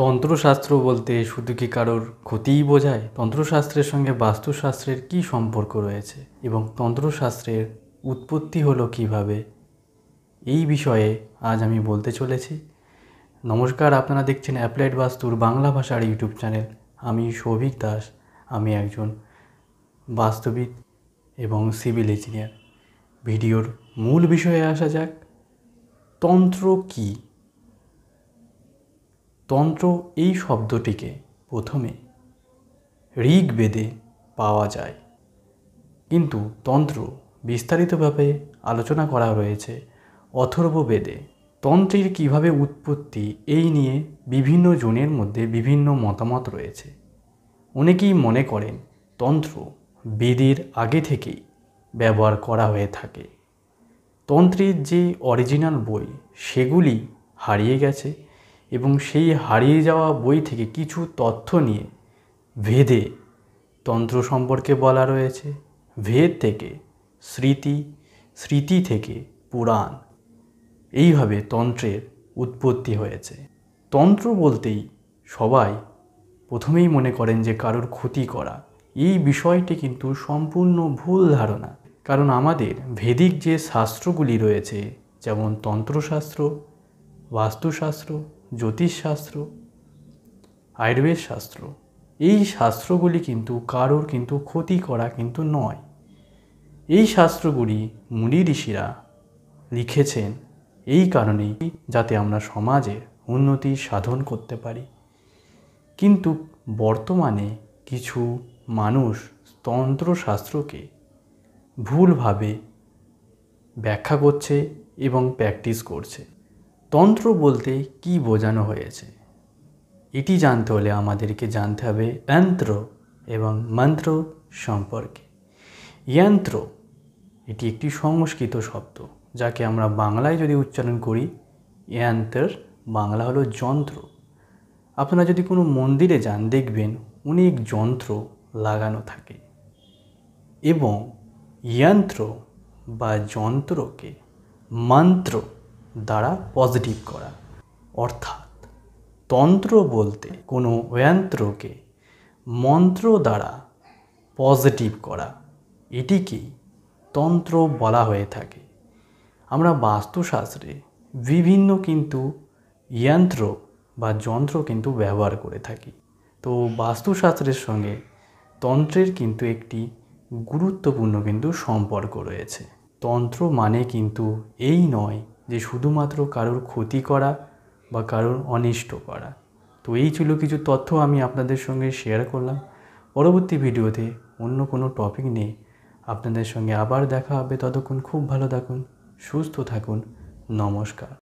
তন্ত্রশাস্ত্র বলতে শুধু কি কারোর ক্ষতিই বোঝায় তন্ত্রশাস্ত্রের সঙ্গে বাস্তুশাস্ত্রের কি সম্পর্ক রয়েছে এবং তন্ত্রশাস্ত্রের উৎপত্তি হলো কিভাবে এই বিষয়ে আজ আমি বলতে চলেছি নমস্কার আপনারা দেখছেন অ্যাপ্লাইড বাস্তুর বাংলা ভাষার ইউটিউব চ্যানেল আমি সৌভিক দাস আমি একজন বাস্তুবিদ এবং সিভিল ইঞ্জিনিয়ার ভিডিওর মূল বিষয়ে আসা যাক তন্ত্র কী তন্ত্র এই শব্দটিকে প্রথমে ঋগ্বেদে পাওয়া যায় কিন্তু তন্ত্র বিস্তারিতভাবে আলোচনা করা রয়েছে অথর্ববেদে তন্ত্রের কিভাবে উৎপত্তি এই নিয়ে বিভিন্ন জনের মধ্যে বিভিন্ন মতামত রয়েছে অনেকেই মনে করেন তন্ত্র বেদের আগে থেকেই ব্যবহার করা হয়ে থাকে তন্ত্রের যে অরিজিনাল বই সেগুলি হারিয়ে গেছে এবং সেই হারিয়ে যাওয়া বই থেকে কিছু তথ্য নিয়ে ভেদে তন্ত্র সম্পর্কে বলা রয়েছে ভেদ থেকে স্মৃতি স্মৃতি থেকে পুরাণ এইভাবে তন্ত্রের উৎপত্তি হয়েছে তন্ত্র বলতেই সবাই প্রথমেই মনে করেন যে কারোর ক্ষতি করা এই বিষয়টি কিন্তু সম্পূর্ণ ভুল ধারণা কারণ আমাদের ভেদিক যে শাস্ত্রগুলি রয়েছে যেমন তন্ত্রশাস্ত্র বাস্তুশাস্ত্র জ্যোতিষশাস্ত্র আয়ুর্বেদ শাস্ত্র এই শাস্ত্রগুলি কিন্তু কারোর কিন্তু ক্ষতি করা কিন্তু নয় এই শাস্ত্রগুলি মুনি ঋষিরা লিখেছেন এই কারণেই যাতে আমরা সমাজের উন্নতি সাধন করতে পারি কিন্তু বর্তমানে কিছু মানুষ তন্ত্রশাস্ত্রকে ভুলভাবে ব্যাখ্যা করছে এবং প্র্যাকটিস করছে তন্ত্র বলতে কি বোঝানো হয়েছে এটি জানতে হলে আমাদেরকে জানতে হবে যন্ত্র এবং মন্ত্র সম্পর্কে যন্ত্র এটি একটি সংস্কৃত শব্দ যাকে আমরা বাংলায় যদি উচ্চারণ করি যন্ত্র বাংলা হলো যন্ত্র আপনারা যদি কোনো মন্দিরে যান দেখবেন অনেক যন্ত্র লাগানো থাকে এবং যন্ত্র বা যন্ত্রকে মন্ত্র দ্বারা পজিটিভ করা অর্থাৎ তন্ত্র বলতে কোনো অয়ন্ত্রকে মন্ত্র দ্বারা পজিটিভ করা এটিকেই তন্ত্র বলা হয়ে থাকে আমরা বাস্তুশাস্ত্রে বিভিন্ন কিন্তু ইয়ন্ত্র বা যন্ত্র কিন্তু ব্যবহার করে থাকি তো বাস্তুশাস্ত্রের সঙ্গে তন্ত্রের কিন্তু একটি গুরুত্বপূর্ণ কিন্তু সম্পর্ক রয়েছে তন্ত্র মানে কিন্তু এই নয় যে শুধুমাত্র কারোর ক্ষতি করা বা কারোর অনিষ্ট করা তো এই ছিল কিছু তথ্য আমি আপনাদের সঙ্গে শেয়ার করলাম পরবর্তী ভিডিওতে অন্য কোনো টপিক নিয়ে আপনাদের সঙ্গে আবার দেখা হবে ততক্ষণ খুব ভালো থাকুন সুস্থ থাকুন নমস্কার